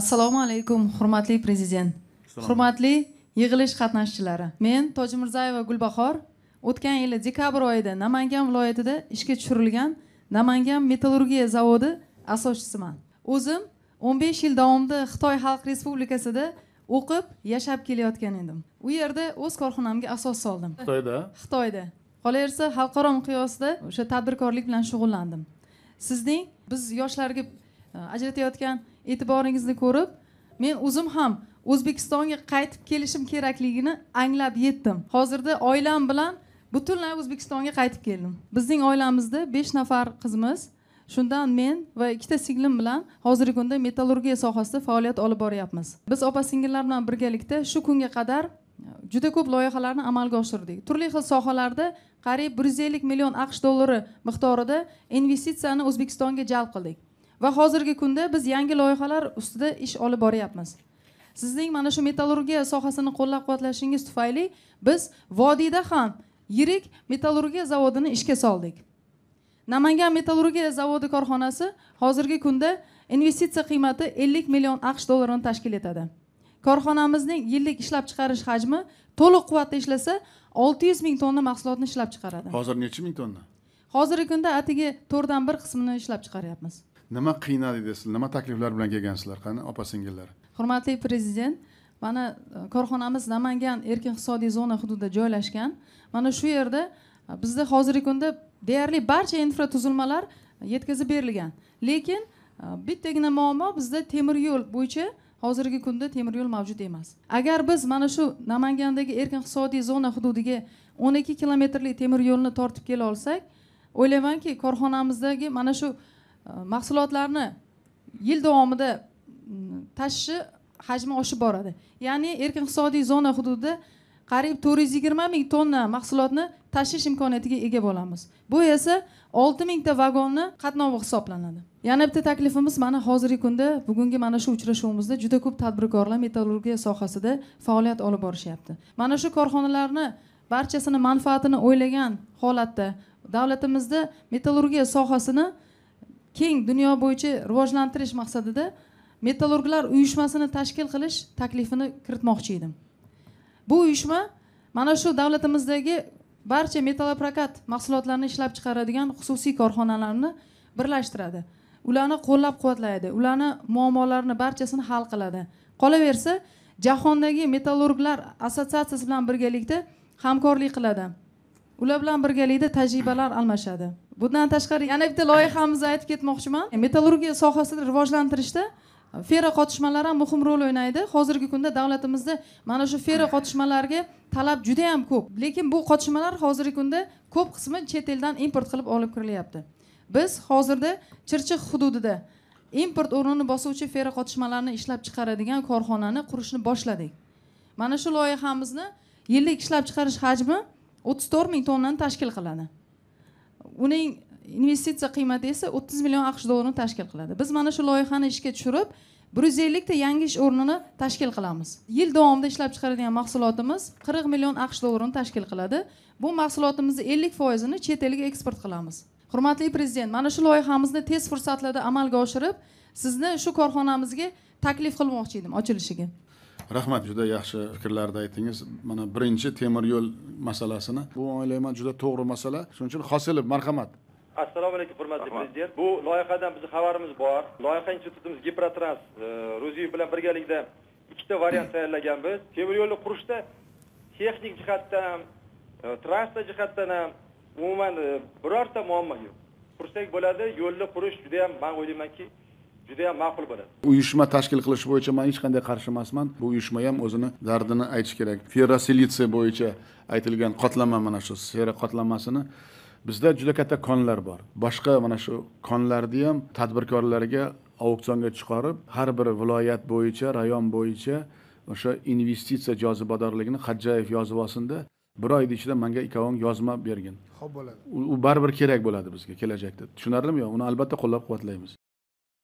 assalomu alaykum hurmatli prezident hurmatli yig'ilish qatnashchilari men tojimirzayeva gulbahor o'tgan yili dekabr oyida namangan viloyatida ishga tushirilgan namangan metallurgiya zavodi asoschisiman o'zim 15 yil davomida xitoy xalq respublikasida o'qib yashab kelayotgan edim u yerda o'z korxonamga asos soldim xitoyda xitoyda qolaversa xalqaro miqyosda o'sha tadbirkorlik bilan shug'ullandim sizning biz yoshlarga e, ajratayotgan e'tiboringizni ko'rib men o'zim ham o'zbekistonga qaytib kelishim kerakligini anglab yetdim hozirda oilam bilan butunlay o'zbekistonga qaytib keldim bizning oilamizda besh nafar qizimiz shundan men va ikkita singlim bilan hozirgi kunda metallurgiya sohasida faoliyat olib boryapmiz biz opa singillar bilan birgalikda shu kunga qadar juda ko'p loyihalarni amalga oshirdik turli xil sohalarda qariyb bir yuz ellik million aqsh dollari miqdorida investitsiyani o'zbekistonga jalb qildik va hozirgi kunda biz yangi loyihalar ustida ish olib boryapmiz sizning mana shu metallurgiya sohasini qo'llab quvvatlashingiz tufayli biz vodiyda ham yirik metallurgiya zavodini ishga soldik namangan metallurgiya zavodi korxonasi hozirgi kunda investitsiya qiymati ellik million aqsh dollarini tashkil etadi korxonamizning yillik ishlab chiqarish hajmi to'liq quvvatda ishlasa olti yuz ming tonna mahsulotni ishlab chiqaradi hozir nechi ming tonna hozirgi kunda atigi to'rtdan bir qismini ishlab chiqaryapmiz nima qiynadi deysiz nima takliflar bilan kelgansizlar qani opa singillar hurmatli prezident mana e, korxonamiz namangan erkin iqtisodiy zona hududida joylashgan mana shu yerda e, bizda hozirgi kunda deyarli barcha infratuzilmalar e, yetkazib berilgan lekin bittagina muammo bizda temir yo'l bo'yicha hozirgi kunda temir yo'l mavjud emas agar biz mana shu namangandagi erkin iqtisodiy zona hududiga o'n ikki kilometrlik temir yo'lni tortib kela olsak o'ylaymanki korxonamizdagi mana shu Э, mahsulotlarni yil davomida mm, tashishi hajmi oshib boradi ya'ni erkin iqtisodiy zona hududida qariyb to'rt yuz yigirma ming tonna mahsulotni tashish imkoniyatiga ega bo'lamiz bu esa olti mingta vagonni qatnovi hisoblanadi yana bitta taklifimiz mana hozirgi kunda bugungi mana shu uchrashuvimizda juda ko'p tadbirkorlar metallurgiya sohasida faoliyat olib borishyapti mana shu korxonalarni barchasini manfaatini o'ylagan holatda davlatimizda metallurgiya sohasini keng dunyo bo'yicha rivojlantirish maqsadida metallurglar uyushmasini tashkil qilish taklifini kiritmoqchi edim bu uyushma mana shu davlatimizdagi barcha metallопрокат mahsulotlarini ishlab chiqaradigan xususiy korxonalarni birlashtiradi ularni qo'llab quvvatlaydi ularni muammolarini barchasini hal qiladi qolaversa jahondagi metallurglar assotsiatsiyasi bilan birgalikda hamkorlik qiladi ular bilan birgalikda tajribalar almashadi bundan tashqari yana bitta loyihamizni aytib ketmoqchiman e, metallurgiya sohasini rivojlantirishda fera qotishmalari ham muhim rol o'ynaydi hozirgi kunda davlatimizda mana shu fera qotishmalarga talab juda yam ko'p lekin bu qotishmalar hozirgi kunda ko'p qismi chet eldan import qilib olib kirilyapti biz hozirda chirchiq hududida import o'rnini bosuvchi fera qotishmalarini ishlab chiqaradigan korxonani qurishni boshladik mana shu loyihamizni yillik ishlab chiqarish hajmi o'ttiz to'rt ming tonnani tashkil qiladi uning investitsiya qiymati esa o'ttiz million aqsh dollarini tashkil qiladi biz mana shu loyihani ishga tushirib bir yuz ellikta yangi ish o'rnini tashkil qilamiz yil davomida ishlab chiqaradigan mahsulotimiz qirq million aqsh dollarini tashkil qiladi bu mahsulotimizni ellik foizini chet elga eksport qilamiz hurmatli prezident mana shu loyihamizni tez fursatlarda amalga oshirib sizni shu korxonamizga taklif qilmoqchi edim ochilishiga rahmat juda yaxshi fikrlarni aytdingiz mana birinchi temir yo'l masalasini bu o'ylayman juda to'g'ri masala shuning uchun hosilov marhamat assalomu alaykum hurmatli prezident bu loyihadan bizni xabarimiz bor loyiha institutimiz gipratrans e, ro'ziyev bilan birgalikda ikkita variant tayyorlaganmiz temir yo'lni qurishda texnik jihatdan ham e, transport jihatdan ham umuman e, birorta muammo yo'q qursak bo'ladi yo'lni qurish juda yam man o'ylaymanki juda ham ma'qul bo'ladi uyushma tashkil qilish bo'yicha man hech qanday qarshi emasman bu uyushma ham o'zini dardini aytish kerak ferrosilitsiya bo'yicha aytilgan qotlama mana shu sera qotlamasini bizda juda katta konlar bor boshqa mana shu konlarni ham tadbirkorlarga auksionga chiqarib har bir viloyat bo'yicha rayon bo'yicha o'sha investitsiya jozibadorligini hadjayev yozib olsinda bir oyni ichida manga ikkoving yozma bergin ho'p bo'ladi u baribir kerak bo'ladi bizga kelajakda tushunarlimi yo'q uni albatta qo'llab quvvatlaymiz